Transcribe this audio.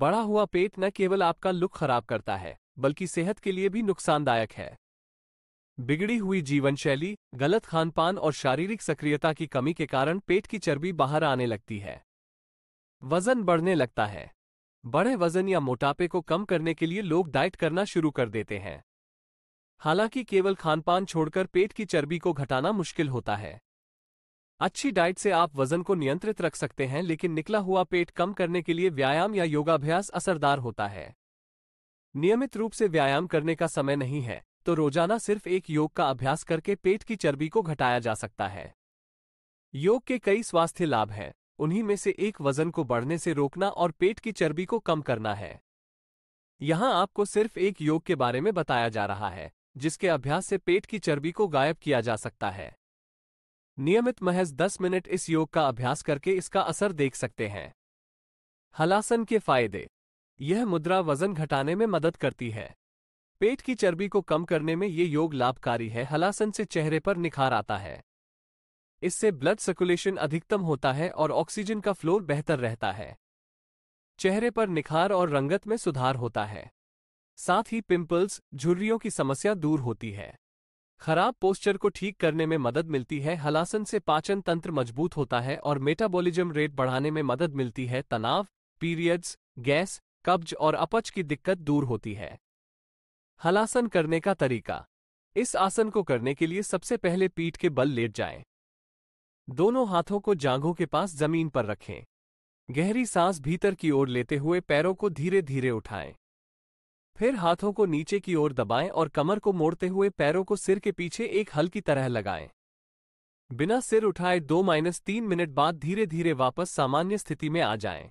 बड़ा हुआ पेट न केवल आपका लुक खराब करता है बल्कि सेहत के लिए भी नुकसानदायक है बिगड़ी हुई जीवन शैली गलत खानपान और शारीरिक सक्रियता की कमी के कारण पेट की चर्बी बाहर आने लगती है वजन बढ़ने लगता है बड़े वजन या मोटापे को कम करने के लिए लोग डाइट करना शुरू कर देते हैं हालांकि केवल खानपान छोड़कर पेट की चर्बी को घटाना मुश्किल होता है अच्छी डाइट से आप वजन को नियंत्रित रख सकते हैं लेकिन निकला हुआ पेट कम करने के लिए व्यायाम या योगाभ्यास असरदार होता है नियमित रूप से व्यायाम करने का समय नहीं है तो रोजाना सिर्फ एक योग का अभ्यास करके पेट की चर्बी को घटाया जा सकता है योग के कई स्वास्थ्य लाभ हैं उन्हीं में से एक वजन को बढ़ने से रोकना और पेट की चर्बी को कम करना है यहाँ आपको सिर्फ एक योग के बारे में बताया जा रहा है जिसके अभ्यास से पेट की चर्बी को गायब किया जा सकता है नियमित महज 10 मिनट इस योग का अभ्यास करके इसका असर देख सकते हैं हलासन के फायदे यह मुद्रा वजन घटाने में मदद करती है पेट की चर्बी को कम करने में ये योग लाभकारी है हलासन से चेहरे पर निखार आता है इससे ब्लड सर्कुलेशन अधिकतम होता है और ऑक्सीजन का फ्लोर बेहतर रहता है चेहरे पर निखार और रंगत में सुधार होता है साथ ही पिंपल्स झुर्रियों की समस्या दूर होती है खराब पोस्चर को ठीक करने में मदद मिलती है हलासन से पाचन तंत्र मजबूत होता है और मेटाबॉलिज्म रेट बढ़ाने में मदद मिलती है तनाव पीरियड्स गैस कब्ज और अपच की दिक्कत दूर होती है हलासन करने का तरीका इस आसन को करने के लिए सबसे पहले पीठ के बल लेट जाएं। दोनों हाथों को जांघों के पास जमीन पर रखें गहरी सांस भीतर की ओर लेते हुए पैरों को धीरे धीरे उठाएं फिर हाथों को नीचे की ओर दबाएं और कमर को मोड़ते हुए पैरों को सिर के पीछे एक हल्की तरह लगाएं बिना सिर उठाए दो माइनस तीन मिनट बाद धीरे धीरे वापस सामान्य स्थिति में आ जाएं।